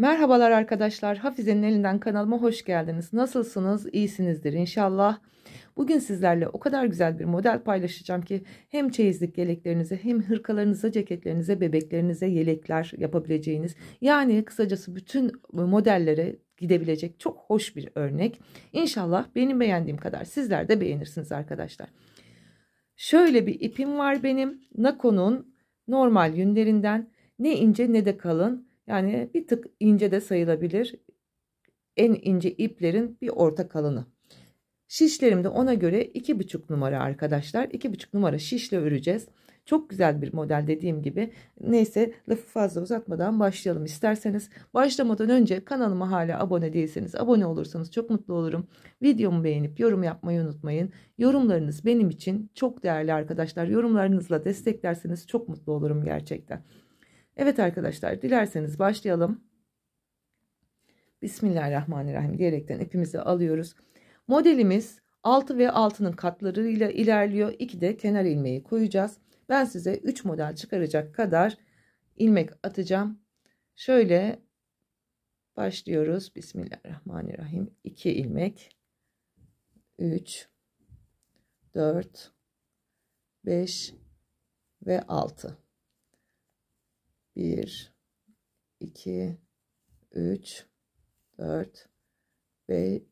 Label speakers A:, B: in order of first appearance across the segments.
A: Merhabalar arkadaşlar. Hafize'nin elinden kanalıma hoş geldiniz. Nasılsınız? İyisinizdir inşallah. Bugün sizlerle o kadar güzel bir model paylaşacağım ki hem çeyizlik yeleklerinize hem hırkalarınıza, ceketlerinize, bebeklerinize yelekler yapabileceğiniz yani kısacası bütün modellere gidebilecek çok hoş bir örnek. İnşallah benim beğendiğim kadar sizler de beğenirsiniz arkadaşlar. Şöyle bir ipim var benim. Nako'nun normal yünlerinden ne ince ne de kalın yani bir tık ince de sayılabilir. En ince iplerin bir orta kalını. Şişlerim de ona göre 2,5 numara arkadaşlar. 2,5 numara şişle öreceğiz. Çok güzel bir model dediğim gibi. Neyse lafı fazla uzatmadan başlayalım isterseniz. Başlamadan önce kanalıma hala abone değilseniz abone olursanız çok mutlu olurum. Videomu beğenip yorum yapmayı unutmayın. Yorumlarınız benim için çok değerli arkadaşlar. Yorumlarınızla desteklerseniz çok mutlu olurum gerçekten. Evet arkadaşlar dilerseniz başlayalım. Bismillahirrahmanirrahim diyerekten ipimizi alıyoruz. Modelimiz 6 ve 6'nın katlarıyla ilerliyor. 2 de kenar ilmeği koyacağız. Ben size 3 model çıkaracak kadar ilmek atacağım. Şöyle başlıyoruz. Bismillahirrahmanirrahim. 2 ilmek. 3 4 5 ve 6 1 2 3 4 5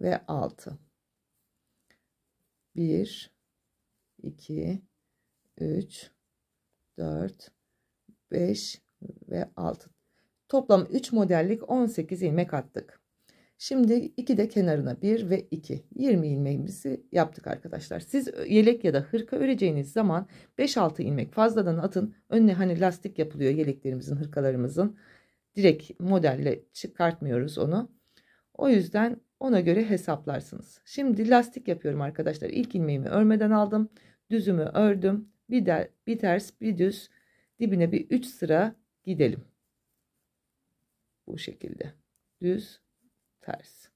A: ve 6 1 2 3 4 5 ve 6 toplam 3 modellik 18 ilmek attık Şimdi 2 de kenarına 1 ve 2. 20 ilmeğimizi yaptık arkadaşlar. Siz yelek ya da hırka öreceğiniz zaman 5-6 ilmek fazladan atın. Önüne hani lastik yapılıyor yeleklerimizin, hırkalarımızın. Direkt modelle çıkartmıyoruz onu. O yüzden ona göre hesaplarsınız. Şimdi lastik yapıyorum arkadaşlar. İlk ilmeğimi örmeden aldım. Düzümü ördüm. Bir, der, bir ters bir düz dibine bir 3 sıra gidelim. Bu şekilde. Düz ters.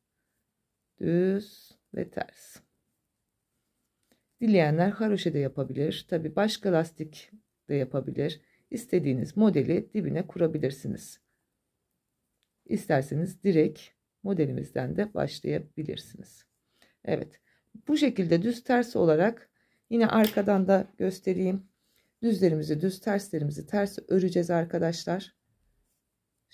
A: Düz ve ters. Dileyenler haroşe de yapabilir. Tabi başka lastik de yapabilir. İstediğiniz modeli dibine kurabilirsiniz. İsterseniz direkt modelimizden de başlayabilirsiniz. Evet. Bu şekilde düz ters olarak yine arkadan da göstereyim. Düzlerimizi düz terslerimizi ters öreceğiz arkadaşlar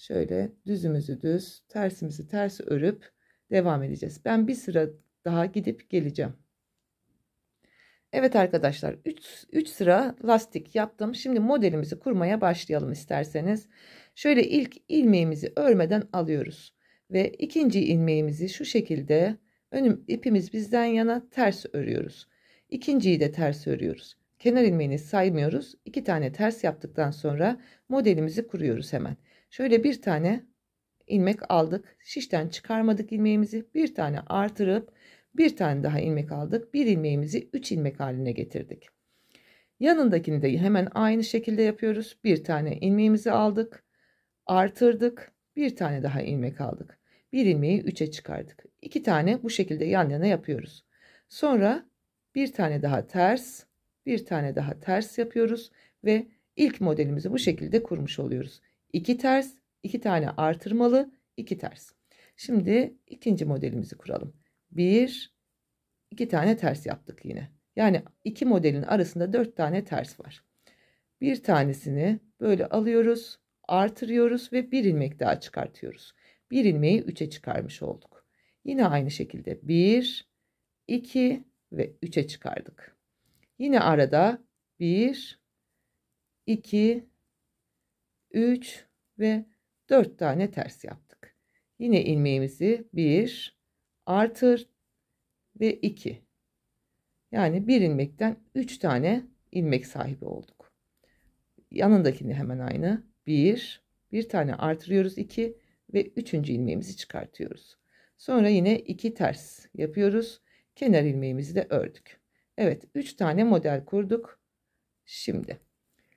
A: şöyle düzümüzü düz, tersimizi ters örüp devam edeceğiz. Ben bir sıra daha gidip geleceğim. Evet arkadaşlar 3, sıra lastik yaptım. Şimdi modelimizi kurmaya başlayalım isterseniz. Şöyle ilk ilmeğimizi örmeden alıyoruz. Ve ikinci ilmeğimizi şu şekilde önüm ipimiz bizden yana ters örüyoruz. İkinciyi de ters örüyoruz. Kenar ilmeğini saymıyoruz. İki tane ters yaptıktan sonra modelimizi kuruyoruz hemen. Şöyle bir tane ilmek aldık. Şişten çıkarmadık ilmeğimizi. Bir tane artırıp bir tane daha ilmek aldık. Bir ilmeğimizi 3 ilmek haline getirdik. Yanındakini de hemen aynı şekilde yapıyoruz. Bir tane ilmeğimizi aldık. Artırdık. Bir tane daha ilmek aldık. Bir ilmeği 3'e çıkardık. İki tane bu şekilde yan yana yapıyoruz. Sonra bir tane daha ters, bir tane daha ters yapıyoruz ve ilk modelimizi bu şekilde kurmuş oluyoruz. 2 ters, 2 tane artırmalı, 2 ters. Şimdi ikinci modelimizi kuralım. 1 2 tane ters yaptık yine. Yani iki modelin arasında 4 tane ters var. Bir tanesini böyle alıyoruz, artırıyoruz ve bir ilmek daha çıkartıyoruz. Bir ilmeği 3'e çıkarmış olduk. Yine aynı şekilde 1 2 ve 3'e çıkardık. Yine arada 1 2 3 ve 4 tane ters yaptık. Yine ilmeğimizi 1 artır ve 2. Yani bir ilmekten 3 tane ilmek sahibi olduk. Yanındakini hemen aynı. 1, bir tane artırıyoruz 2 ve 3. ilmeğimizi çıkartıyoruz. Sonra yine 2 ters yapıyoruz. Kenar ilmeğimizi de ördük. Evet 3 tane model kurduk. Şimdi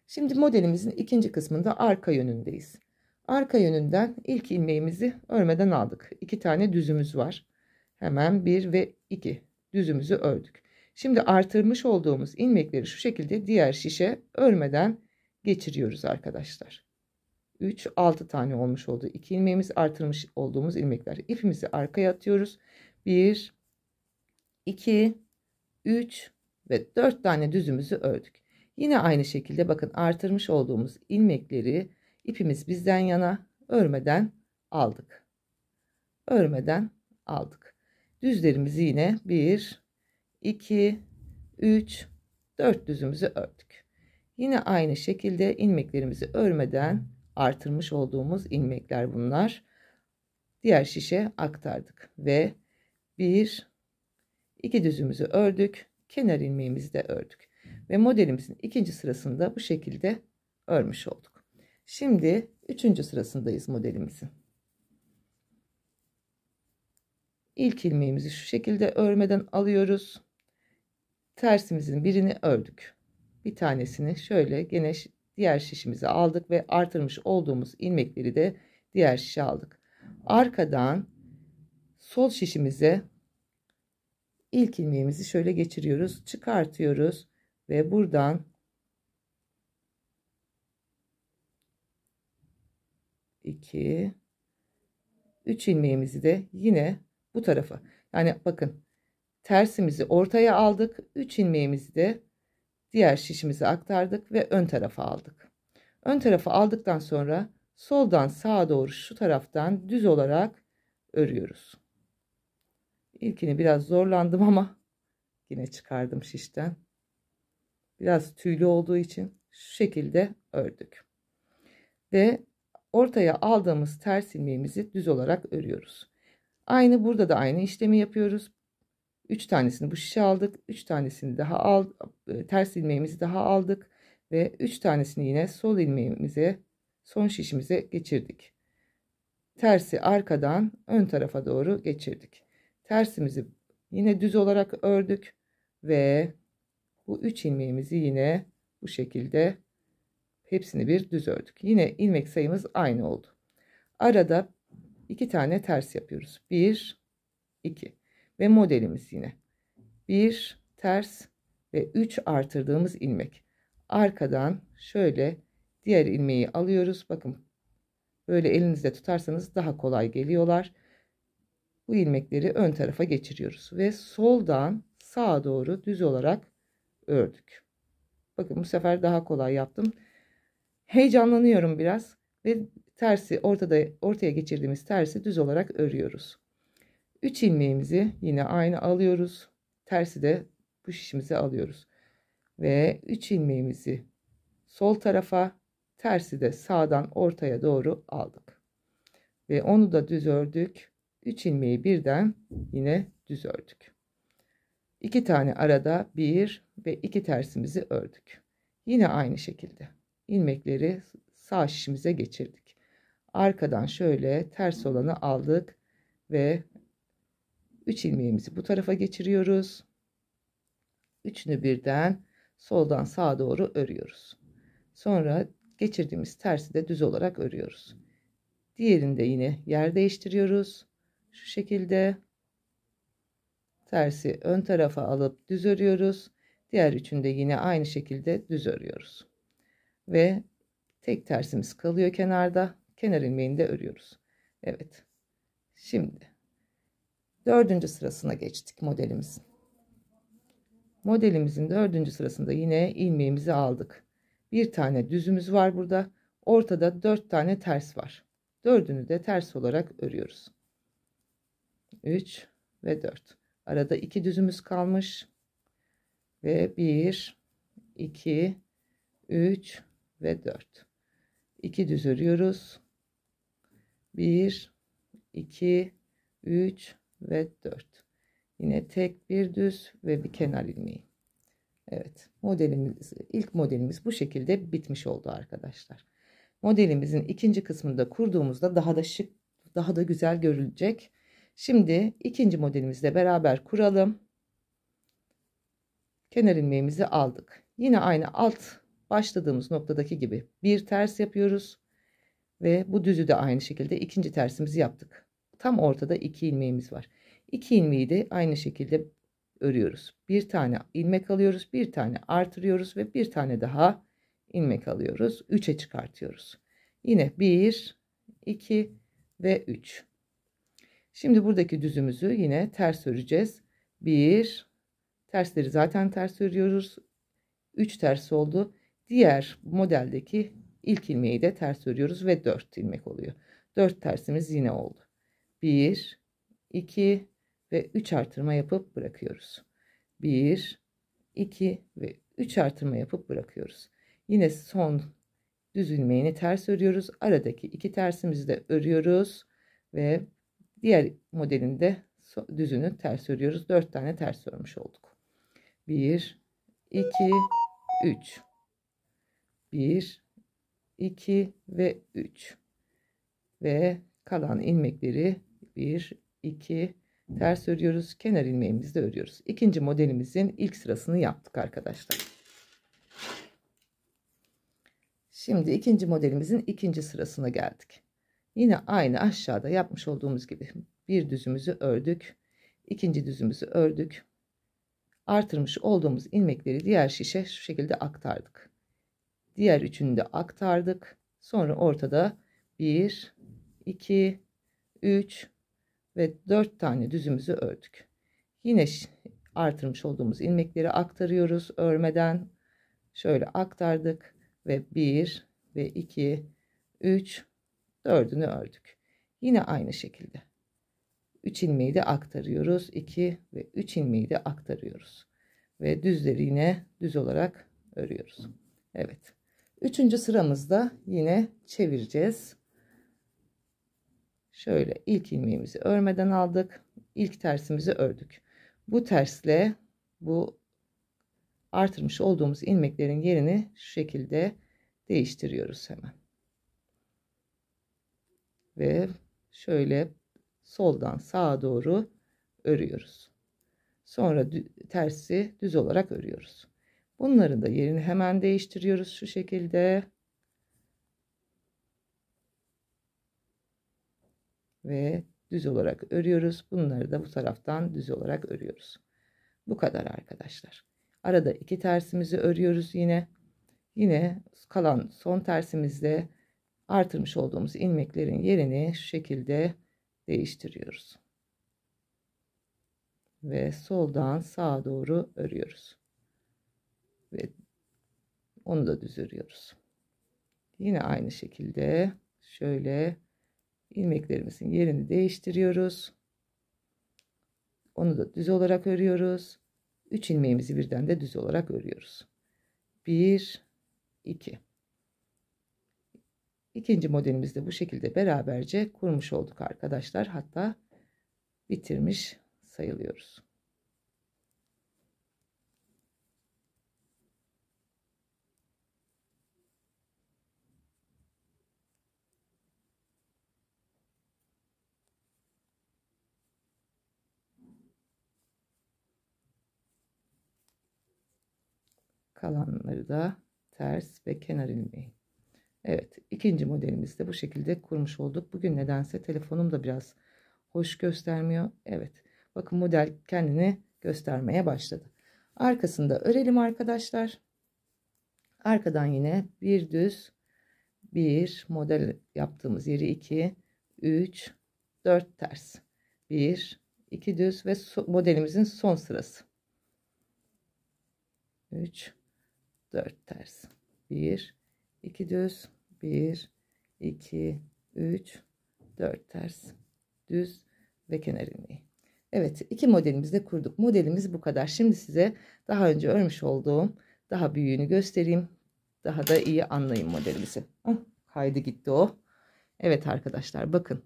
A: Şimdi modelimizin ikinci kısmında arka yönündeyiz. Arka yönünden ilk ilmeğimizi örmeden aldık. İki tane düzümüz var. Hemen bir ve iki düzümüzü ördük. Şimdi artırmış olduğumuz ilmekleri şu şekilde diğer şişe örmeden geçiriyoruz arkadaşlar. 3 6 tane olmuş oldu. 2 ilmeğimiz artırmış olduğumuz ilmekler. İpimizi arkaya atıyoruz. 1 2 3 ve 4 tane düzümüzü ördük. Yine aynı şekilde bakın artırmış olduğumuz ilmekleri ipimiz bizden yana örmeden aldık. Örmeden aldık. Düzlerimizi yine 1, 2, 3, 4 düzümüzü ördük. Yine aynı şekilde ilmeklerimizi örmeden artırmış olduğumuz ilmekler bunlar. Diğer şişe aktardık ve 1, 2 düzümüzü ördük. Kenar ilmeğimizi de ördük. Ve modelimizin ikinci sırasında bu şekilde örmüş olduk. Şimdi üçüncü sırasındayız modelimizin. İlk ilmeğimizi şu şekilde örmeden alıyoruz. Tersimizin birini ördük. Bir tanesini şöyle gene diğer şişimizi aldık ve artırmış olduğumuz ilmekleri de diğer şişe aldık. Arkadan sol şişimize ilk ilmeğimizi şöyle geçiriyoruz. Çıkartıyoruz ve buradan iki üç ilmeğimizi de yine bu tarafa yani bakın tersimizi ortaya aldık üç ilmeğimizi de diğer şişimize aktardık ve ön tarafa aldık ön tarafa aldıktan sonra soldan sağa doğru şu taraftan düz olarak örüyoruz İlkini biraz zorlandım ama yine çıkardım şişten Biraz tüylü olduğu için şu şekilde ördük. Ve ortaya aldığımız ters ilmeğimizi düz olarak örüyoruz. Aynı burada da aynı işlemi yapıyoruz. 3 tanesini bu şişe aldık. 3 tanesini daha al, e, ters ilmeğimizi daha aldık. Ve 3 tanesini yine sol ilmeğimize son şişimize geçirdik. Tersi arkadan ön tarafa doğru geçirdik. Tersimizi yine düz olarak ördük ve bu üç ilmeğimizi yine bu şekilde hepsini bir düz ördük. Yine ilmek sayımız aynı oldu. Arada iki tane ters yapıyoruz. 1 2 ve modelimiz yine bir ters ve 3 artırdığımız ilmek. Arkadan şöyle diğer ilmeği alıyoruz. Bakın böyle elinizde tutarsanız daha kolay geliyorlar. Bu ilmekleri ön tarafa geçiriyoruz ve soldan sağa doğru düz olarak ördük. Bakın bu sefer daha kolay yaptım. Heyecanlanıyorum biraz ve tersi ortada ortaya geçirdiğimiz tersi düz olarak örüyoruz. 3 ilmeğimizi yine aynı alıyoruz. Tersi de bu şişimizi alıyoruz. Ve 3 ilmeğimizi sol tarafa, tersi de sağdan ortaya doğru aldık. Ve onu da düz ördük. 3 ilmeği birden yine düz ördük. 2 tane arada bir ve iki tersimizi ördük. Yine aynı şekilde ilmekleri sağ şişimize geçirdik. Arkadan şöyle ters olanı aldık ve 3 ilmeğimizi bu tarafa geçiriyoruz. Üçünü birden soldan sağa doğru örüyoruz. Sonra geçirdiğimiz tersi de düz olarak örüyoruz. Diğerinde yine yer değiştiriyoruz. Şu şekilde Tersi ön tarafa alıp düz örüyoruz. Diğer üçünde yine aynı şekilde düz örüyoruz. Ve tek tersimiz kalıyor kenarda. Kenar ilmeğini de örüyoruz. Evet. Şimdi dördüncü sırasına geçtik modelimizin. Modelimizin dördüncü sırasında yine ilmeğimizi aldık. Bir tane düzümüz var burada. Ortada dört tane ters var. Dördünü de ters olarak örüyoruz. Üç ve dört. Arada iki düzümüz kalmış. Ve bir, iki, üç ve dört. İki düz örüyoruz. Bir, iki, üç ve dört. Yine tek bir düz ve bir kenar ilmeği. Evet modelimiz ilk modelimiz bu şekilde bitmiş oldu arkadaşlar. Modelimizin ikinci kısmında kurduğumuzda daha da şık daha da güzel görülecek Şimdi ikinci modelimizle beraber kuralım. Kenar ilmeğimizi aldık. Yine aynı alt başladığımız noktadaki gibi bir ters yapıyoruz. Ve bu düzü de aynı şekilde ikinci tersimizi yaptık. Tam ortada iki ilmeğimiz var. İki ilmeği de aynı şekilde örüyoruz. Bir tane ilmek alıyoruz, bir tane artırıyoruz ve bir tane daha ilmek alıyoruz. Üçe çıkartıyoruz. Yine bir, iki ve üç. Şimdi buradaki düzümüzü yine ters öreceğiz. 1 tersleri zaten ters örüyoruz. 3 ters oldu. Diğer modeldeki ilk ilmeği de ters örüyoruz ve 4 ilmek oluyor. 4 tersimiz yine oldu. 1 2 ve 3 artırma yapıp bırakıyoruz. 1 2 ve 3 artırma yapıp bırakıyoruz. Yine son düz ilmeğini ters örüyoruz. Aradaki iki tersimizi de örüyoruz ve Diğer modelinde düzünü ters örüyoruz. 4 tane ters örmüş olduk. 1 2 3 1 2 ve 3 ve kalan ilmekleri 1 2 ters örüyoruz. Kenar ilmeğimizi de örüyoruz. İkinci modelimizin ilk sırasını yaptık arkadaşlar. Şimdi ikinci modelimizin ikinci sırasına geldik. Yine aynı aşağıda yapmış olduğumuz gibi bir düzümüzü ördük. ikinci düzümüzü ördük. Artırmış olduğumuz ilmekleri diğer şişe şu şekilde aktardık. Diğer üçünü de aktardık. Sonra ortada 1, 2, 3 ve 4 tane düzümüzü ördük. Yine artırmış olduğumuz ilmekleri aktarıyoruz örmeden. Şöyle aktardık ve 1 ve 2, 3 dördünü ördük. Yine aynı şekilde. 3 ilmeği de aktarıyoruz. 2 ve 3 ilmeği de aktarıyoruz. Ve düzleri yine düz olarak örüyoruz. Evet. Üçüncü sıramızda yine çevireceğiz. Şöyle ilk ilmeğimizi örmeden aldık. İlk tersimizi ördük. Bu tersle bu artırmış olduğumuz ilmeklerin yerini şu şekilde değiştiriyoruz hemen ve şöyle soldan sağa doğru örüyoruz. Sonra tersi düz olarak örüyoruz. Bunların da yerini hemen değiştiriyoruz şu şekilde. Ve düz olarak örüyoruz. Bunları da bu taraftan düz olarak örüyoruz. Bu kadar arkadaşlar. Arada iki tersimizi örüyoruz yine. Yine kalan son tersimizde artırmış olduğumuz ilmeklerin yerini şu şekilde değiştiriyoruz. Ve soldan sağa doğru örüyoruz. Ve onu da düz örüyoruz. Yine aynı şekilde şöyle ilmeklerimizin yerini değiştiriyoruz. Onu da düz olarak örüyoruz. 3 ilmeğimizi birden de düz olarak örüyoruz. 1 2 İkinci modelimizde bu şekilde beraberce kurmuş olduk arkadaşlar. Hatta bitirmiş sayılıyoruz. Kalanları da ters ve kenar ilmeği Evet ikinci modelimizi de bu şekilde kurmuş olduk. Bugün nedense telefonum da biraz hoş göstermiyor. Evet bakın model kendini göstermeye başladı. Arkasında örelim arkadaşlar. Arkadan yine bir düz bir model yaptığımız yeri 2 3 4 ters 1 2 düz ve so modelimizin son sırası 3 4 ters 1 2 düz 1 2 3 4 ters düz ve kenar ilmeği. Evet iki modelimizi de kurduk. Modelimiz bu kadar. Şimdi size daha önce örmüş olduğum daha büyüğünü göstereyim. Daha da iyi anlayın modelimizi. Hah, kaydı gitti o. Evet arkadaşlar bakın.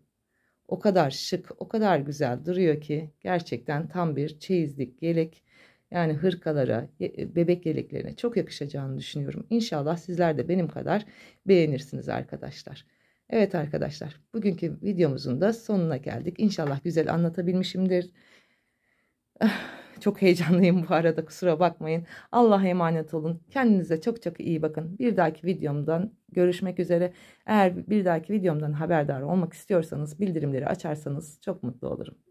A: O kadar şık, o kadar güzel duruyor ki gerçekten tam bir çeyizlik yelek yani hırkalara, e, bebek yeleklerine çok yakışacağını düşünüyorum. İnşallah sizler de benim kadar beğenirsiniz arkadaşlar. Evet arkadaşlar, bugünkü videomuzun da sonuna geldik. İnşallah güzel anlatabilmişimdir. Çok heyecanlıyım bu arada kusura bakmayın. Allah'a emanet olun. Kendinize çok çok iyi bakın. Bir dahaki videomdan görüşmek üzere. Eğer bir dahaki videomdan haberdar olmak istiyorsanız bildirimleri açarsanız çok mutlu olurum.